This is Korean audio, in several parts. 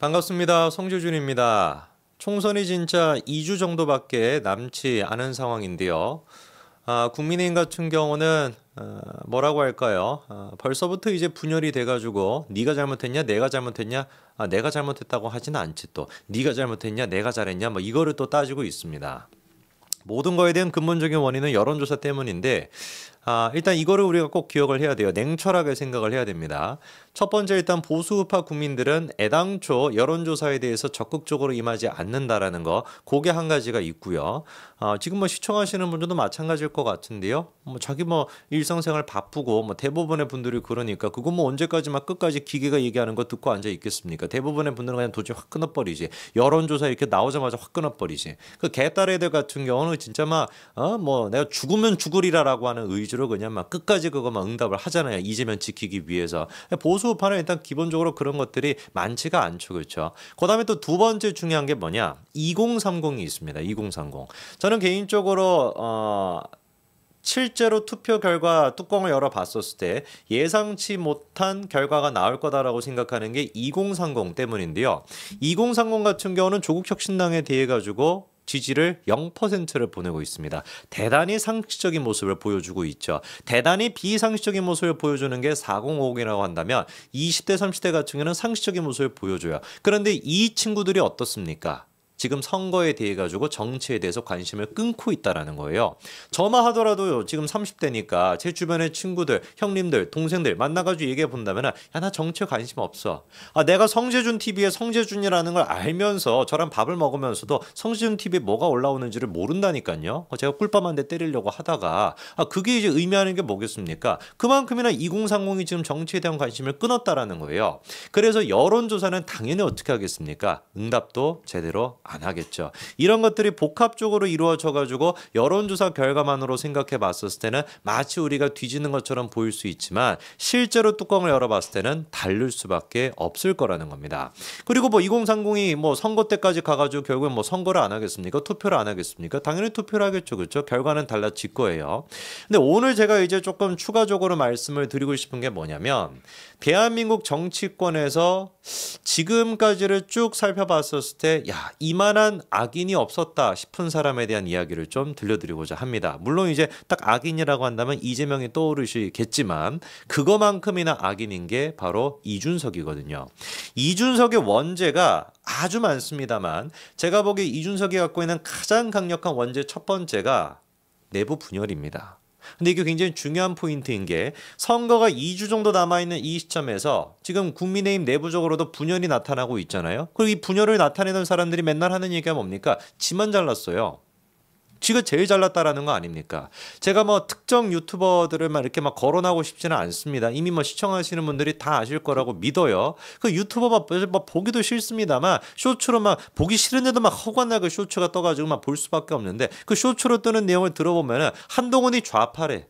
반갑습니다. 성주준입니다. 총선이 진짜 2주 정도밖에 남지 않은 상황인데요. 아, 국민의힘 같은 경우는 어, 뭐라고 할까요? 아, 벌써부터 이제 분열이 돼가지고 네가 잘못했냐, 내가 잘못했냐, 아, 내가 잘못했다고 하진 않지 또 네가 잘못했냐, 내가 잘했냐, 뭐 이거를 또 따지고 있습니다. 모든 거에 대한 근본적인 원인은 여론조사 때문인데 아, 일단 이거를 우리가 꼭 기억을 해야 돼요. 냉철하게 생각을 해야 됩니다. 첫 번째 일단 보수우파 국민들은 애당초 여론조사에 대해서 적극적으로 임하지 않는다라는 거, 그게 한 가지가 있고요. 아, 지금 뭐 시청하시는 분들도 마찬가지일 것 같은데요. 뭐 자기 뭐 일상생활 바쁘고 뭐 대부분의 분들이 그러니까 그건뭐 언제까지 막 끝까지 기계가 얘기하는 거 듣고 앉아 있겠습니까? 대부분의 분들은 그냥 도저히 확 끊어버리지. 여론조사 이렇게 나오자마자 확 끊어버리지. 그 개딸애들 같은 경우는 진짜 막뭐 어? 뭐 내가 죽으면 죽으리라라고 하는 의지. 위주로 그냥 막 끝까지 그거만 응답을 하잖아요. 이재명 지키기 위해서. 보수 우파는 일단 기본적으로 그런 것들이 많지가 않죠. 그렇죠. 그다음에 또 두 번째 중요한 게 뭐냐? 2030이 있습니다. 2030. 저는 개인적으로 어 실제로 투표 결과 뚜껑을 열어 봤었을 때 예상치 못한 결과가 나올 거다라고 생각하는 게 2030 때문인데요. 2030 같은 경우는 조국 혁신당에 대해 가지고 지지를 0%를 보내고 있습니다. 대단히 상식적인 모습을 보여주고 있죠. 대단히 비상식적인 모습을 보여주는 게 4050이라고 한다면 20대 30대 같은 경우는 상식적인 모습을 보여줘요. 그런데 이 친구들이 어떻습니까? 지금 선거에 대해 가지고 정치에 대해서 관심을 끊고 있다라는 거예요. 저만 하더라도 지금 30대니까 제 주변의 친구들, 형님들, 동생들 만나가지고 얘기해 본다면 야나 정치에 관심 없어. 아 내가 성재준 TV에 성재준이라는 걸 알면서 저랑 밥을 먹으면서도 성재준 TV에 뭐가 올라오는지를 모른다니까요. 어, 제가 꿀밤 한 대 때리려고 하다가 아 그게 이제 의미하는 게 뭐겠습니까? 그만큼이나 2030이 지금 정치에 대한 관심을 끊었다라는 거예요. 그래서 여론조사는 당연히 어떻게 하겠습니까? 응답도 제대로 안 하겠죠. 이런 것들이 복합적으로 이루어져 가지고 여론조사 결과만으로 생각해 봤을 때는 마치 우리가 뒤지는 것처럼 보일 수 있지만 실제로 뚜껑을 열어봤을 때는 다를 수밖에 없을 거라는 겁니다. 그리고 뭐 2030이 뭐 선거 때까지 가가지고 결국엔 뭐 선거를 안 하겠습니까? 투표를 안 하겠습니까? 당연히 투표를 하겠죠, 그렇죠? 결과는 달라질 거예요. 근데 오늘 제가 이제 조금 추가적으로 말씀을 드리고 싶은 게 뭐냐면 대한민국 정치권에서 지금까지를 쭉 살펴봤었을 때 야, 이만 웬만한 악인이 없었다 싶은 사람에 대한 이야기를 좀 들려드리고자 합니다. 물론 이제 딱 악인이라고 한다면 이재명이 떠오르시겠지만 그거만큼이나 악인인 게 바로 이준석이거든요. 이준석의 원죄가 아주 많습니다만 제가 보기에 이준석이 갖고 있는 가장 강력한 원죄 첫 번째가 내부 분열입니다. 근데 이게 굉장히 중요한 포인트인 게 선거가 2주 정도 남아있는 이 시점에서 지금 국민의힘 내부적으로도 분열이 나타나고 있잖아요. 그리고 이 분열을 나타내는 사람들이 맨날 하는 얘기가 뭡니까? 지만 잘났어요. 지금 제일 잘났다라는 거 아닙니까? 제가 뭐 특정 유튜버들을 막 이렇게 막 거론하고 싶지는 않습니다. 이미 뭐 시청하시는 분들이 다 아실 거라고 믿어요. 그 유튜버 막, 뭐, 뭐 보기도 싫습니다만 쇼츠로 막 보기 싫은데도 막 허관나게 그 쇼츠가 떠가지고 막 볼 수밖에 없는데 그 쇼츠로 뜨는 내용을 들어보면은 한동훈이 좌파래.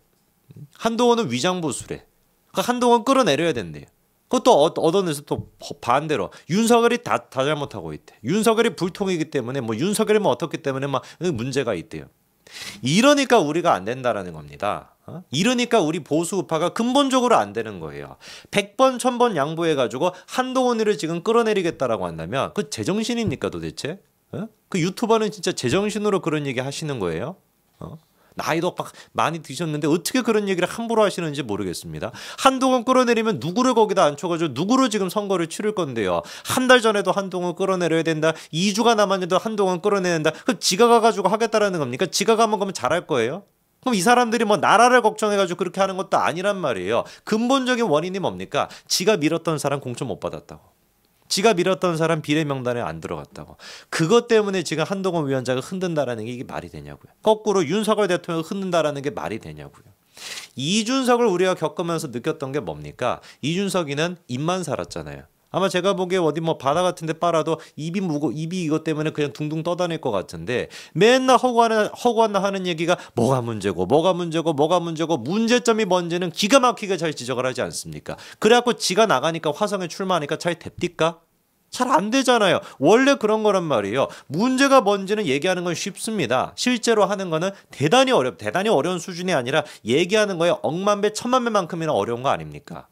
한동훈은 위장부수래그 그러니까 한동훈 끌어내려야 된대요. 그것도 얻어내서 또 반대로 윤석열이 다, 다 잘못하고 있대. 윤석열이 불통이기 때문에 뭐 윤석열이면 뭐 어떻기 때문에 막 문제가 있대요. 이러니까 우리가 안 된다라는 겁니다. 어? 이러니까 우리 보수 우파가 근본적으로 안 되는 거예요. 100번 1000번 양보해 가지고 한동훈이를 지금 끌어내리겠다라고 한다면 그 제정신입니까 도대체? 어? 그 유튜버는 진짜 제정신으로 그런 얘기 하시는 거예요? 어? 나이도 막 많이 드셨는데 어떻게 그런 얘기를 함부로 하시는지 모르겠습니다. 한동훈 끌어내리면 누구를 거기다 앉혀가지고 누구를 지금 선거를 치를 건데요. 한 달 전에도 한동훈 끌어내려야 된다. 2주가 남았는데도 한동훈 끌어내야 된다. 그럼 지가 가가지고 하겠다라는 겁니까? 지가 가면 그러면 잘할 거예요? 그럼 이 사람들이 뭐 나라를 걱정해가지고 그렇게 하는 것도 아니란 말이에요. 근본적인 원인이 뭡니까? 지가 밀었던 사람 공천 못 받았다고. 지가 밀었던 사람 비례 명단에 안 들어갔다고. 그것 때문에 지금 한동훈 위원장을 흔든다라는 게 이게 말이 되냐고요. 거꾸로 윤석열 대통령을 흔든다라는 게 말이 되냐고요. 이준석을 우리가 겪으면서 느꼈던 게 뭡니까? 이준석이는 입만 살았잖아요. 아마 제가 보기에 어디 뭐 바다 같은데 빨아도 입이 무거 입이 이것 때문에 그냥 둥둥 떠다닐 것 같은데 맨날 허구하는 허구한다 하는 얘기가 뭐가 문제고 뭐가 문제고 뭐가 문제고 문제점이 뭔지는 기가 막히게 잘 지적을 하지 않습니까? 그래갖고 지가 나가니까 화성에 출마하니까 잘 됩디까? 잘 안 되잖아요. 원래 그런 거란 말이에요. 문제가 뭔지는 얘기하는 건 쉽습니다. 실제로 하는 거는 대단히 어렵, 대단히 어려운 수준이 아니라 얘기하는 거에 억만 배, 천만 배만큼이나 어려운 거 아닙니까?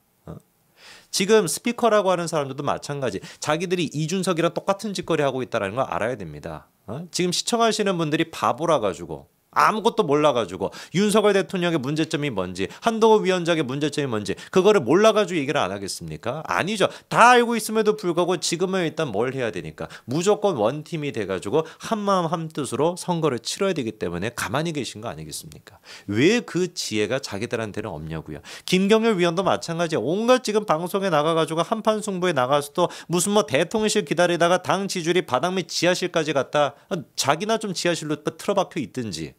지금 스피커라고 하는 사람들도 마찬가지. 자기들이 이준석이랑 똑같은 짓거리 하고 있다라는 걸 알아야 됩니다. 어? 지금 시청하시는 분들이 바보라 가지고 아무것도 몰라가지고 윤석열 대통령의 문제점이 뭔지 한동호 위원장의 문제점이 뭔지 그거를 몰라가지고 얘기를 안 하겠습니까? 아니죠. 다 알고 있음에도 불구하고 지금은 일단 뭘 해야 되니까 무조건 원팀이 돼가지고 한마음 한뜻으로 선거를 치러야 되기 때문에 가만히 계신 거 아니겠습니까? 왜 그 지혜가 자기들한테는 없냐고요. 김경열 위원도 마찬가지예요. 온갖 지금 방송에 나가가지고 한판 승부에 나가서도 무슨 뭐 대통령실 기다리다가 당 지지율이 바닥 및 지하실까지 갔다 자기나 좀 지하실로 뭐 틀어박혀 있든지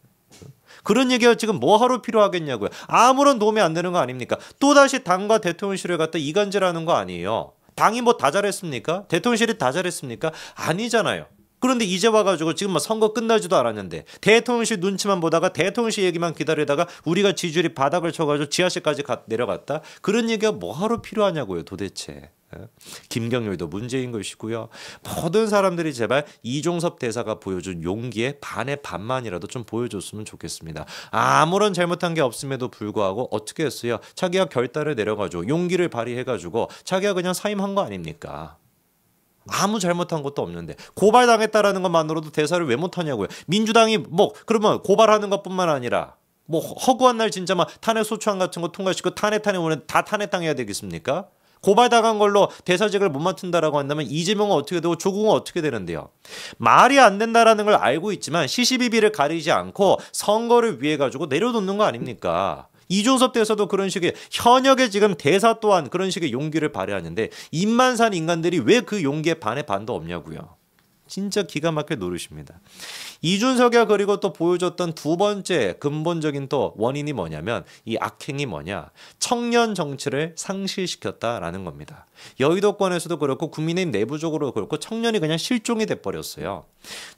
그런 얘기가 지금 뭐하러 필요하겠냐고요. 아무런 도움이 안 되는 거 아닙니까? 또다시 당과 대통령실을 갖다 이간질하는 거 아니에요. 당이 뭐 다 잘했습니까? 대통령실이 다 잘했습니까? 아니잖아요. 그런데 이제 와가지고 지금 막 선거 끝나지도 않았는데 대통령실 눈치만 보다가 대통령실 얘기만 기다리다가 우리가 지지율이 바닥을 쳐가지고 지하실까지 내려갔다 그런 얘기가 뭐하러 필요하냐고요 도대체 예. 김경률도 문제인 것이고요. 모든 사람들이 제발 이종섭 대사가 보여준 용기의 반의 반만이라도 좀 보여줬으면 좋겠습니다. 아무런 잘못한 게 없음에도 불구하고 어떻게 했어요? 자기가 결단을 내려가지고 용기를 발휘해가지고 자기가 그냥 사임한 거 아닙니까? 아무 잘못한 것도 없는데 고발당했다라는 것만으로도 대사를 왜 못하냐고요. 민주당이 뭐 그러면 고발하는 것뿐만 아니라 뭐 허구한 날 진짜 막 탄핵 소추안 같은 거 통과시키고 탄핵 탄핵 오면 다 탄핵당해야 되겠습니까? 고발당한 걸로 대사직을 못 맡은다라고 한다면 이재명은 어떻게 되고 조국은 어떻게 되는데요. 말이 안 된다라는 걸 알고 있지만 시시비비를 가리지 않고 선거를 위해 가지고 내려놓는 거 아닙니까? 이종섭 대사도 그런 식의 현역의 지금 대사 또한 그런 식의 용기를 발휘하는데 입만 산 인간들이 왜 그 용기에 반의 반도 없냐고요. 진짜 기가 막혀 노릇입니다. 이준석이가 그리고 또 보여줬던 두 번째 근본적인 또 원인이 뭐냐면 이 악행이 뭐냐 청년 정치를 상실시켰다라는 겁니다. 여의도권에서도 그렇고 국민의힘 내부적으로 그렇고 청년이 그냥 실종이 돼버렸어요.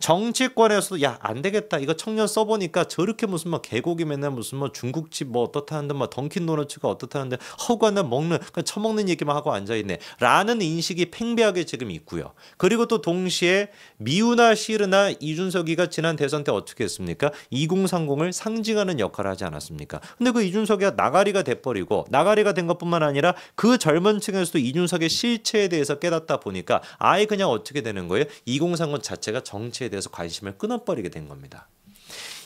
정치권에서도 야 안 되겠다 이거 청년 써보니까 저렇게 무슨 뭐 개고기 맨날 무슨 뭐 중국집 뭐 어떻다는데 뭐 던킨 도너츠가 어떻다는데 허구한날 먹는 그냥 처먹는 얘기만 하고 앉아있네 라는 인식이 팽배하게 지금 있고요. 그리고 또 동시에 미우나 시르나 이준석이가 지난 대선 때 어떻게 했습니까? 2030을 상징하는 역할을 하지 않았습니까? 근데 그 이준석이 나가리가 돼버리고 나가리가 된 것뿐만 아니라 그 젊은 층에서도 이준석의 실체에 대해서 깨닫다 보니까 아예 그냥 어떻게 되는 거예요? 2030 자체가 정치에 대해서 관심을 끊어버리게 된 겁니다.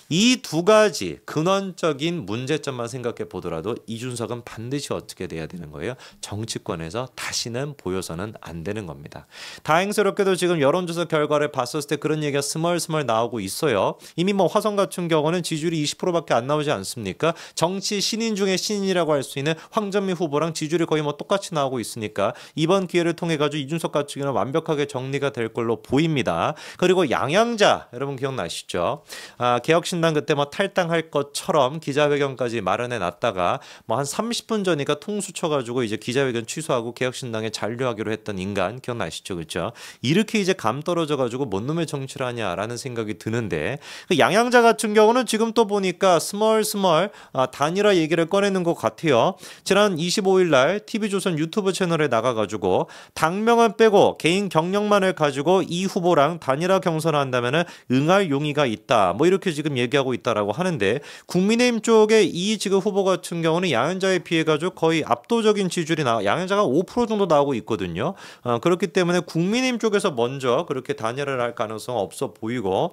이두 가지 근원적인 문제점만 생각해 보더라도 이준석은 반드시 어떻게 돼야 되는 거예요? 정치권에서 다시는 보여서는 안 되는 겁니다. 다행스럽게도 지금 여론조사 결과를 봤었을 때 그런 얘기가 스멀스멀 나오고 있어요. 이미 뭐 화성 같은 경우는 지지율이 20%밖에 안 나오지 않습니까? 정치 신인 중에 신인이라고 할 수 있는 황정민 후보랑 지지율이 거의 뭐 똑같이 나오고 있으니까 이번 기회를 통해 가지고 이준석 같은 경우는 완벽하게 정리가 될 걸로 보입니다. 그리고 양양자 여러분 기억나시죠? 아, 개혁신 신당 그때 뭐 탈당할 것처럼 기자회견까지 마련해 놨다가 뭐 한 30분 전이니까 통수 쳐가지고 이제 기자회견 취소하고 개혁신당에 잔류하기로 했던 인간 기억나시죠, 그렇죠? 이렇게 이제 감 떨어져가지고 뭔 놈의 정치를 하냐라는 생각이 드는데 그 양양자 같은 경우는 지금 또 보니까 스멀 스멀 아, 단일화 얘기를 꺼내는 것 같아요. 지난 25일 날 TV조선 유튜브 채널에 나가가지고 당명은 빼고 개인 경력만을 가지고 이 후보랑 단일화 경선을한다면 응할 용의가 있다. 뭐 이렇게 지금 얘 얘기하고 있다라고 하는데 국민의힘 쪽에 이 지금 후보 같은 경우는 양현자에비해 가지고 거의 압도적인 지지율이 나 양현자가 5% 정도 나오고 있거든요. 어, 그렇기 때문에 국민의힘 쪽에서 먼저 그렇게 단열을할 가능성 없어 보이고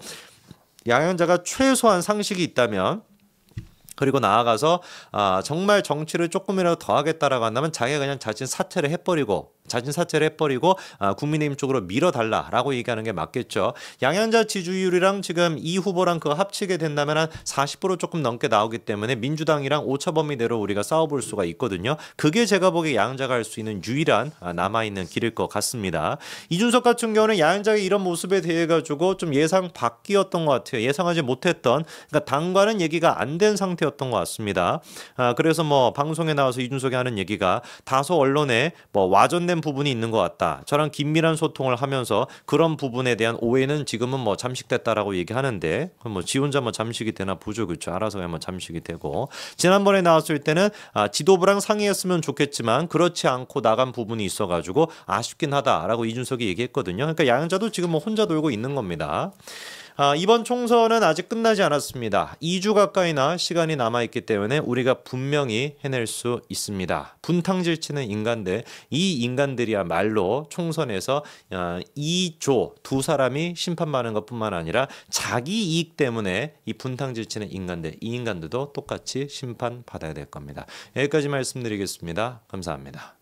양현자가 최소한 상식이 있다면 그리고 나아가서 아, 정말 정치를 조금이라도 더 하겠다라고 한다면 자기가 그냥 자신 사퇴를 해버리고 자진 사퇴를 해버리고 아, 국민의힘 쪽으로 밀어달라라고 얘기하는 게 맞겠죠. 양현자 지지율이랑 지금 이 후보랑 그 합치게 된다면 한 40% 조금 넘게 나오기 때문에 민주당이랑 오차범위 내로 우리가 싸워볼 수가 있거든요. 그게 제가 보기에 양자가할 수 있는 유일한 아, 남아있는 길일 것 같습니다. 이준석 같은 경우는 양양자의 이런 모습에 대해 가지고 좀 예상 밖이었던 것 같아요. 예상하지 못했던 그러니까 당과는 얘기가 안 된 상태. 상태였던 것 같습니다. 아, 그래서 뭐 방송에 나와서 이준석이 하는 얘기가 다소 언론에 뭐 와전된 부분이 있는 것 같다. 저랑 긴밀한 소통을 하면서 그런 부분에 대한 오해는 지금은 뭐 잠식됐다라고 얘기하는데 뭐지 혼자 뭐 잠식이 되나 보죠 그렇죠. 알아서 뭐 잠식이 되고 지난번에 나왔을 때는 아, 지도부랑 상의했으면 좋겠지만 그렇지 않고 나간 부분이 있어가지고 아쉽긴 하다라고 이준석이 얘기했거든요. 그러니까 양자도 지금 뭐 혼자 돌고 있는 겁니다. 아, 이번 총선은 아직 끝나지 않았습니다. 2주 가까이나 시간이 남아있기 때문에 우리가 분명히 해낼 수 있습니다. 분탕질치는 인간들, 이 인간들이야말로 총선에서 어, 아, 2조 두 사람이 심판받는 것뿐만 아니라 자기 이익 때문에 이 분탕질치는 인간들, 이 인간들도 똑같이 심판받아야 될 겁니다. 여기까지 말씀드리겠습니다. 감사합니다.